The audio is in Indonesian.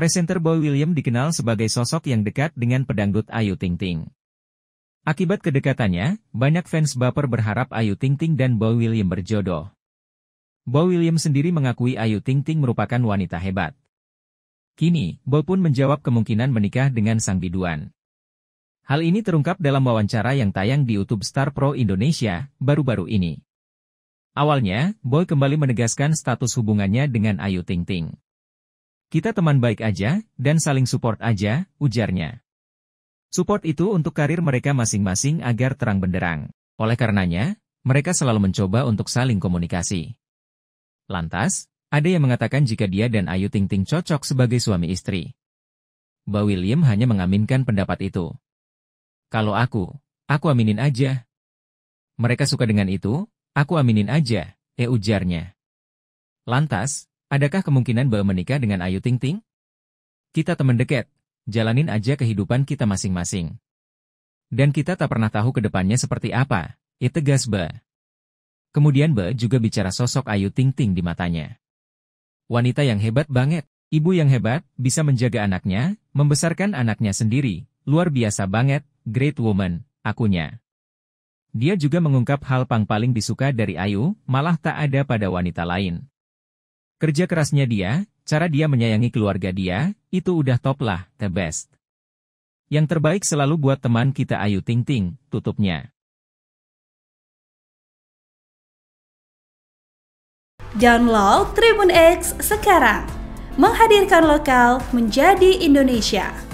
Presenter Boy William dikenal sebagai sosok yang dekat dengan pedangdut Ayu Ting Ting. Akibat kedekatannya, banyak fans baper berharap Ayu Ting Ting dan Boy William berjodoh. Boy William sendiri mengakui Ayu Ting Ting merupakan wanita hebat. Kini, Boy pun menjawab kemungkinan menikah dengan sang biduan. Hal ini terungkap dalam wawancara yang tayang di YouTube Star Pro Indonesia baru-baru ini. Awalnya, Boy kembali menegaskan status hubungannya dengan Ayu Ting Ting. Kita teman baik aja, dan saling support aja, ujarnya. Support itu untuk karir mereka masing-masing agar terang benderang. Oleh karenanya, mereka selalu mencoba untuk saling komunikasi. Lantas, ada yang mengatakan jika dia dan Ayu Ting Ting cocok sebagai suami istri. Ba William hanya mengaminkan pendapat itu. Kalau aku, aku aminin aja. Mereka suka dengan itu, aku aminin aja, eh ujarnya. Lantas, Adakah kemungkinan Bel menikah dengan Ayu Ting Ting? Kita teman dekat, jalanin aja kehidupan kita masing-masing. Dan kita tak pernah tahu ke depannya seperti apa, itu gas Be. Kemudian Be juga bicara sosok Ayu Ting Ting di matanya. Wanita yang hebat banget, ibu yang hebat, bisa menjaga anaknya, membesarkan anaknya sendiri, luar biasa banget, great woman, akunya. Dia juga mengungkap hal pang paling disuka dari Ayu, malah tak ada pada wanita lain. Kerja kerasnya dia, cara dia menyayangi keluarga dia, itu udah top lah, the best. Yang terbaik selalu buat teman kita Ayu Ting Ting, tutupnya. Download Tribun X sekarang. Menghadirkan lokal menjadi Indonesia.